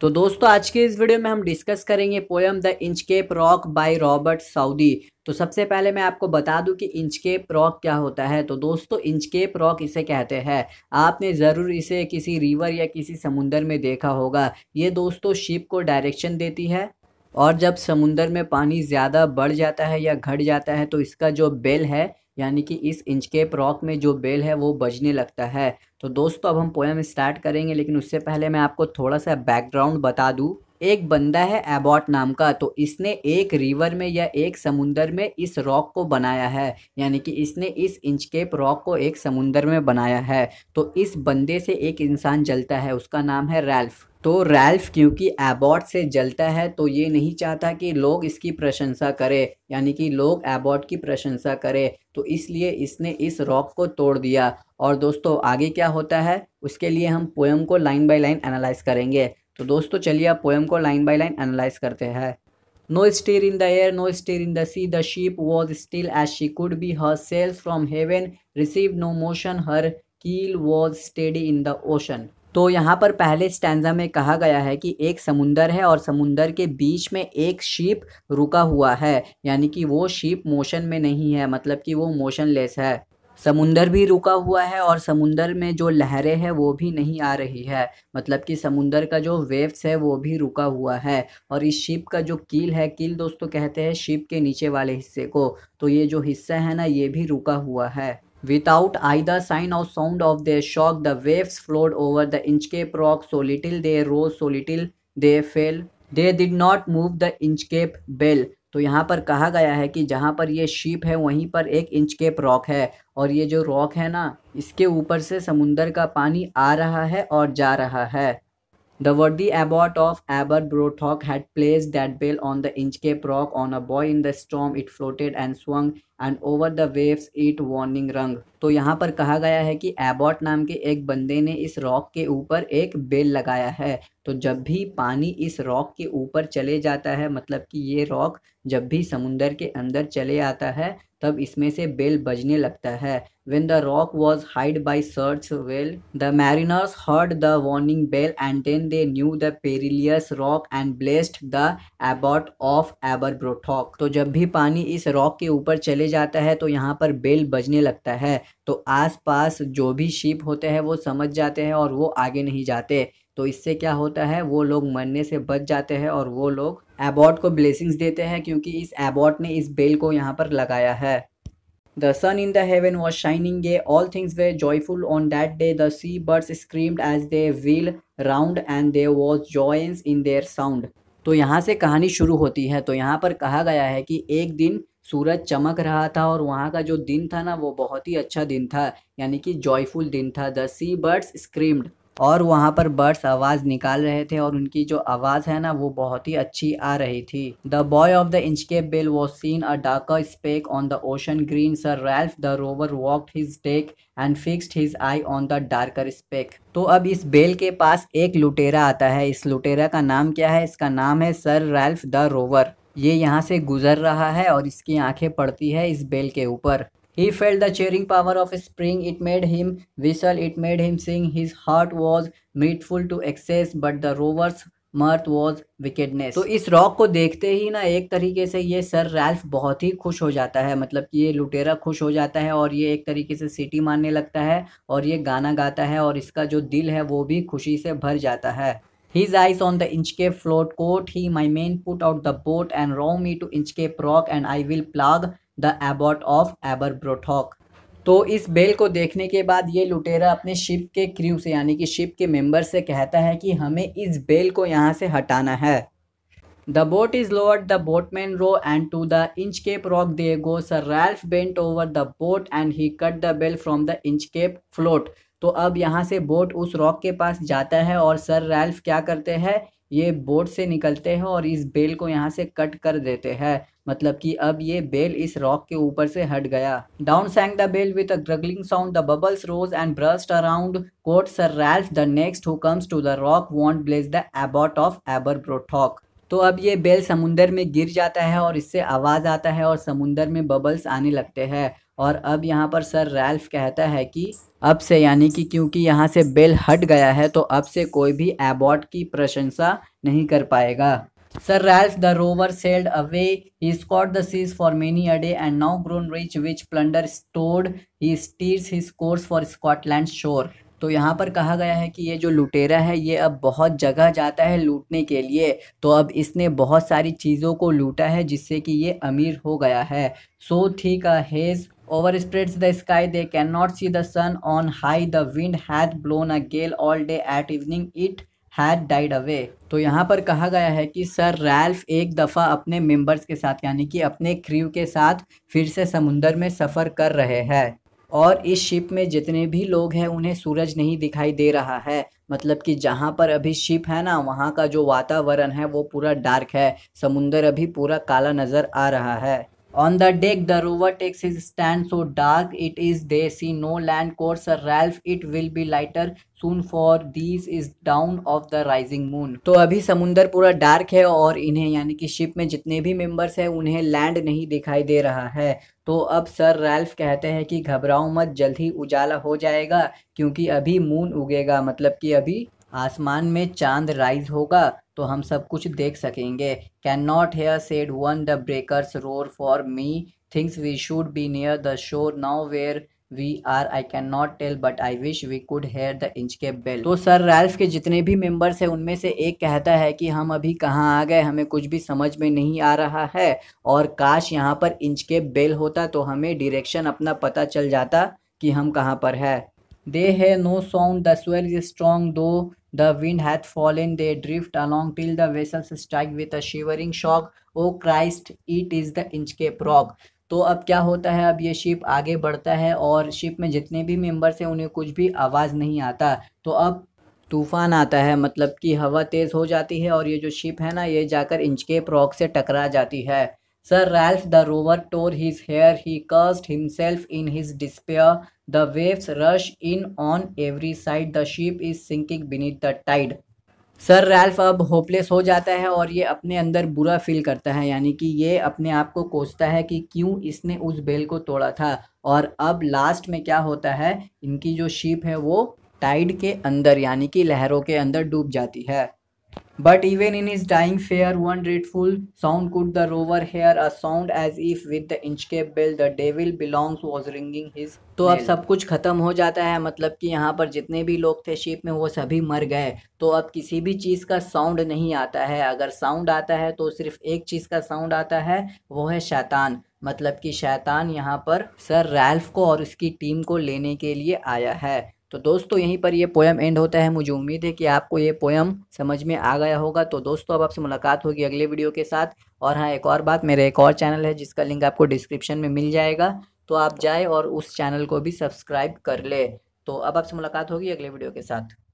तो दोस्तों आज के इस वीडियो में हम डिस्कस करेंगे poem the Inchcape Rock by Robert Southey तो सबसे पहले मैं आपको बता दूं कि इंचकेप रॉक क्या होता है तो दोस्तों इंचकेप रॉक इसे कहते हैं आपने ज़रूर इसे किसी रिवर या किसी समुंदर में देखा होगा ये दोस्तों शिप को डायरेक्शन देती है और जब समुंदर में पानी ज़्यादा बढ़ जाता है या घट जाता है तो इसका जो बेल है यानी कि इस इंचकेप रॉक में जो बेल है वो बजने लगता है तो दोस्तों अब हम पोएम स्टार्ट करेंगे लेकिन उससे पहले मैं आपको थोड़ा सा बैकग्राउंड बता दूँ एक बंदा है एबॉट नाम का तो इसने एक रिवर में या एक समुंदर में इस रॉक को बनाया है यानी कि इसने इस इंचकेप रॉक को एक समुंदर में बनाया है तो इस बंदे से एक इंसान जलता है उसका नाम है रैल्फ़ तो रैल्फ क्योंकि एबॉट से जलता है तो ये नहीं चाहता कि लोग इसकी प्रशंसा करें यानी कि लोग एबॉट की प्रशंसा करें तो इसलिए इसने इस रॉक को तोड़ दिया और दोस्तों आगे क्या होता है उसके लिए हम पोएम को लाइन बाय लाइन एनालाइज करेंगे तो दोस्तों चलिए आप पोएम को लाइन बाय लाइन एनालाइज करते हैं no stir in the air no stir in the sea the ship was still as she could be her sails from heaven receive no motion her keel was steady in the ocean तो यहाँ पर पहले stanza में कहा गया है कि एक समुंदर है और समुंदर के बीच में एक शीप रुका हुआ है यानी कि वो शीप मोशन में नहीं है मतलब कि वो मोशनलेस है समुंदर भी रुका हुआ है और समुंदर में जो लहरें हैं वो भी नहीं आ रही है मतलब कि समुंदर का जो वेव्स है वो भी रुका हुआ है और इस शिप का जो कील है कील दोस्तों कहते हैं शिप के नीचे वाले हिस्से को तो ये जो हिस्सा है ना ये भी रुका हुआ है Without either sign or sound of their shock, the waves flowed over the Inchcape rock. So little they rose, so little they fell. They did not move the Inchcape bell. तो यहाँ पर कहा गया है कि जहाँ पर ये शीप है वहीं पर एक इंच केप रॉक है और ये जो रॉक है ना इसके ऊपर से समुंदर का पानी आ रहा है और जा रहा है The worthy abbot of Aberbrothock had placed that bell on the Inchcape rock on a boy in the storm. It floated and swung and over the waves it warning rung. तो यहाँ पर कहा गया है कि एबॉट नाम के एक बंदे ने इस रॉक के ऊपर एक बेल लगाया है तो जब भी पानी इस रॉक के ऊपर चले जाता है मतलब कि ये रॉक जब भी समुंदर के अंदर चले आता है तब इसमें से बेल बजने लगता है When the rock was hid by search well, the mariners heard the warning bell and then they knew the perilous rock and blessed the abbot of Aberbrothok. तो जब भी पानी इस रॉक के ऊपर चले जाता है तो यहाँ पर बेल बजने लगता है तो आसपास जो भी शिप होते हैं वो समझ जाते हैं और वो आगे नहीं जाते तो इससे क्या होता है वो लोग मरने से बच जाते हैं और वो लोग एबॉट को ब्लेसिंग्स देते हैं क्योंकि इस एबॉट ने इस बेल को यहाँ पर लगाया है the sun in the heaven was shining a all things were joyful on that day the sea birds screamed as they wheel round and there was जॉयस इन देयर साउंड तो यहाँ से कहानी शुरू होती है तो यहाँ पर कहा गया है कि एक दिन सूरज चमक रहा था और वहाँ का जो दिन था ना वो बहुत ही अच्छा दिन था यानी कि जॉयफुल दिन था द सी बर्ड्स स्क्रीम्ड और वहाँ पर बर्ड्स आवाज़ निकाल रहे थे और उनकी जो आवाज़ है ना वो बहुत ही अच्छी आ रही थी the buoy of the Inchcape bell was seen a darker speck on the ocean green Sir Ralph the rover walked his deck and fixed his eye on the darker speck तो अब इस बेल के पास एक लुटेरा आता है इस लुटेरा का नाम क्या है इसका नाम है सर रैल्फ द रोवर ये यहाँ से गुजर रहा है और इसकी आंखें पड़ती है इस बेल के ऊपर He felt the cheering power of spring. It made him whistle, it made him sing. His heart was meatful to excess, but the rover's mirth was wickedness तो इस रॉक को देखते ही ना एक तरीके से ये सर रैल्फ बहुत ही खुश हो जाता है मतलब कि ये लुटेरा खुश हो जाता है और ये एक तरीके से सिटी मारने लगता है और ये गाना गाता है और इसका जो दिल है वो भी खुशी से भर जाता है His eyes on the Inchcape float coat, he my man put out the boat and row me to Inchcape rock and I will plug the abbot of Aberbrothok तो इस बेल को देखने के बाद ये लुटेरा अपने शिप के क्रू से यानी कि शिप के मेंबर से कहता है कि हमें इस बेल को यहाँ से हटाना है the boat is lowered the boatman row and to the Inchcape rock they go Sir Ralph bent over the boat and he cut the bell from the Inchcape float तो अब यहाँ से boat उस rock के पास जाता है और sir Ralph क्या करते हैं ये बोर्ड से निकलते हैं और इस बेल को यहाँ से कट कर देते हैं मतलब कि अब ये बेल इस रॉक के ऊपर से हट गया down sang the bell with a gurgling sound the bubbles rose and burst around quoth Sir Ralph the next who comes to the rock won't bless the abbot of Aberbrothok तो अब ये bell समुंदर में गिर जाता है और इससे आवाज़ आता है और समुंदर में बबल्स आने लगते हैं और अब यहाँ पर सर रैल्फ कहता है कि अब से यानी कि क्योंकि यहाँ से बेल हट गया है तो अब से कोई भी एबॉट की प्रशंसा नहीं कर पाएगा Sir Ralph the rover sailed away he scoured the seas for many a day and now grown rich with plunder stored he steers his course for Scotland shore तो यहाँ पर कहा गया है कि ये जो लुटेरा है ये अब बहुत जगह जाता है लूटने के लिए तो अब इसने बहुत सारी चीज़ों को लूटा है जिससे कि ये अमीर हो गया है so thick a haze the sky they can not see the sun on high the wind hath blown a gale all day at evening it hath died away तो यहाँ पर कहा गया है कि सर रैल्फ एक दफ़ा अपने मेम्बर्स के साथ यानी कि अपने क्रीव के साथ फिर से समुंदर में सफ़र कर रहे हैं और इस शिप में जितने भी लोग हैं उन्हें सूरज नहीं दिखाई दे रहा है मतलब कि जहाँ पर अभी शिप है ना वहाँ का जो वातावरण है वो पूरा डार्क है समुंदर अभी पूरा काला नज़र आ रहा है On the deck, the rover takes his stand so dark it is they see no land course, Sir Ralph. It will be lighter soon for these is down of the rising moon. तो अभी समुंदर पूरा dark है और इन्हें यानी कि ship में जितने भी मेंबर्स हैं उन्हें लैंड नहीं दिखाई दे रहा है तो अब सर रैल्फ कहते हैं कि घबराओ मत जल्द ही उजाला हो जाएगा क्योंकि अभी मून उगेगा मतलब कि अभी आसमान में चांद राइज होगा तो हम सब कुछ देख सकेंगे can not hear said one the breakers roar for methinks we should be near the shore now where we are I can not tell but I wish we could hear the Inchcape bell तो Sir Ralph के जितने भी members हैं उनमें से एक कहता है कि हम अभी कहाँ आ गए हमें कुछ भी समझ में नहीं आ रहा है और काश यहाँ पर इंच के बेल होता तो हमें डिरेक्शन अपना पता चल जाता कि हम कहाँ पर है they hear no sound the swell is strong though The wind hath fallen, they drift along till the vessels strike with a shivering shock. O Christ, it is the inchcape rock. तो अब क्या होता है अब ये ship आगे बढ़ता है और शिप में जितने भी मेंबर्स हैं उन्हें कुछ भी आवाज़ नहीं आता तो अब तूफान आता है मतलब कि हवा तेज़ हो जाती है और ये जो शिप है ना ये जाकर इंचकेप रॉक से टकरा जाती है Sir Ralph the Rover tore his hair. He cursed himself in his despair. The waves rush in on every side. The ship is sinking beneath the tide. Sir Ralph अब hopeless हो जाता है और ये अपने अंदर बुरा फील करता है यानी कि ये अपने आप को कोसता है कि क्यों इसने उस बेल को तोड़ा था और अब लास्ट में क्या होता है इनकी जो शिप है वो टाइड के अंदर यानी कि लहरों के अंदर डूब जाती है But even in his dying fear, one dreadful sound could the rover hear, a sound as if with the inchcape bell the devil belongs was ringing his. तो अब सब कुछ ख़त्म हो जाता है मतलब कि यहाँ पर जितने भी लोग थे शिप में वो सभी मर गए तो अब किसी भी चीज़ का साउंड नहीं आता है अगर साउंड आता है तो सिर्फ एक चीज़ का साउंड आता है वो है शैतान मतलब कि शैतान यहाँ पर सर रैल्फ को और उसकी टीम को लेने के लिए आया है तो दोस्तों यहीं पर ये पोएम एंड होता है मुझे उम्मीद है कि आपको ये पोएम समझ में आ गया होगा तो दोस्तों अब आपसे मुलाकात होगी अगले वीडियो के साथ और हाँ एक और बात मेरा एक और चैनल है जिसका लिंक आपको डिस्क्रिप्शन में मिल जाएगा तो आप जाए और उस चैनल को भी सब्सक्राइब कर ले तो अब आपसे मुलाकात होगी अगले वीडियो के साथ